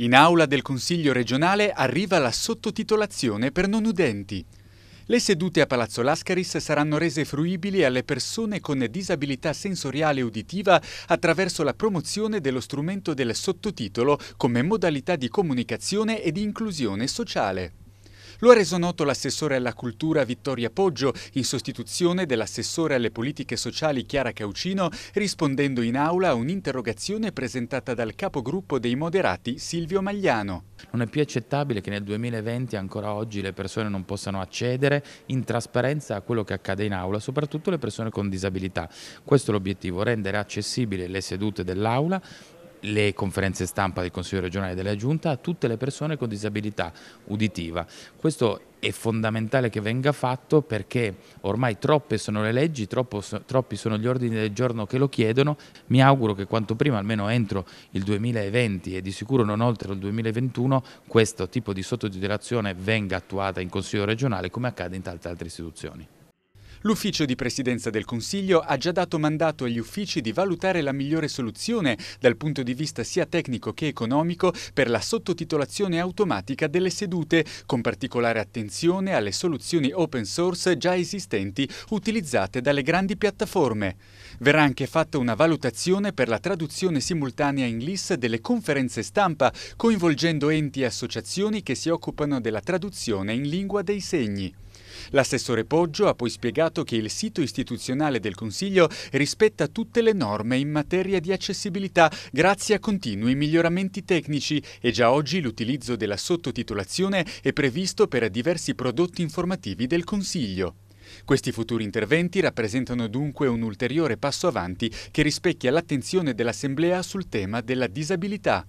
In aula del Consiglio regionale arriva la sottotitolazione per non udenti. Le sedute a Palazzo Lascaris saranno rese fruibili alle persone con disabilità sensoriale uditiva attraverso la promozione dello strumento del sottotitolo come modalità di comunicazione e di inclusione sociale. Lo ha reso noto l'assessore alla cultura Vittoria Poggio in sostituzione dell'assessore alle politiche sociali Chiara Caucino rispondendo in aula a un'interrogazione presentata dal capogruppo dei moderati Silvio Magliano. Non è più accettabile che nel 2020 ancora oggi le persone non possano accedere in trasparenza a quello che accade in aula, soprattutto le persone con disabilità. Questo è l'obiettivo, rendere accessibili le sedute dell'aula le conferenze stampa del Consiglio regionale della Giunta a tutte le persone con disabilità uditiva. Questo è fondamentale che venga fatto perché ormai troppe sono le leggi, troppo, troppi sono gli ordini del giorno che lo chiedono. Mi auguro che quanto prima, almeno entro il 2020 e di sicuro non oltre il 2021, questo tipo di sottotitolazione venga attuata in Consiglio regionale come accade in tante altre istituzioni. L'ufficio di presidenza del Consiglio ha già dato mandato agli uffici di valutare la migliore soluzione dal punto di vista sia tecnico che economico per la sottotitolazione automatica delle sedute, con particolare attenzione alle soluzioni open source già esistenti utilizzate dalle grandi piattaforme. Verrà anche fatta una valutazione per la traduzione simultanea in LIS delle conferenze stampa, coinvolgendo enti e associazioni che si occupano della traduzione in lingua dei segni. L'assessore Poggio ha poi spiegato che il sito istituzionale del Consiglio rispetta tutte le norme in materia di accessibilità grazie a continui miglioramenti tecnici e già oggi l'utilizzo della sottotitolazione è previsto per diversi prodotti informativi del Consiglio. Questi futuri interventi rappresentano dunque un ulteriore passo avanti che rispecchia l'attenzione dell'Assemblea sul tema della disabilità.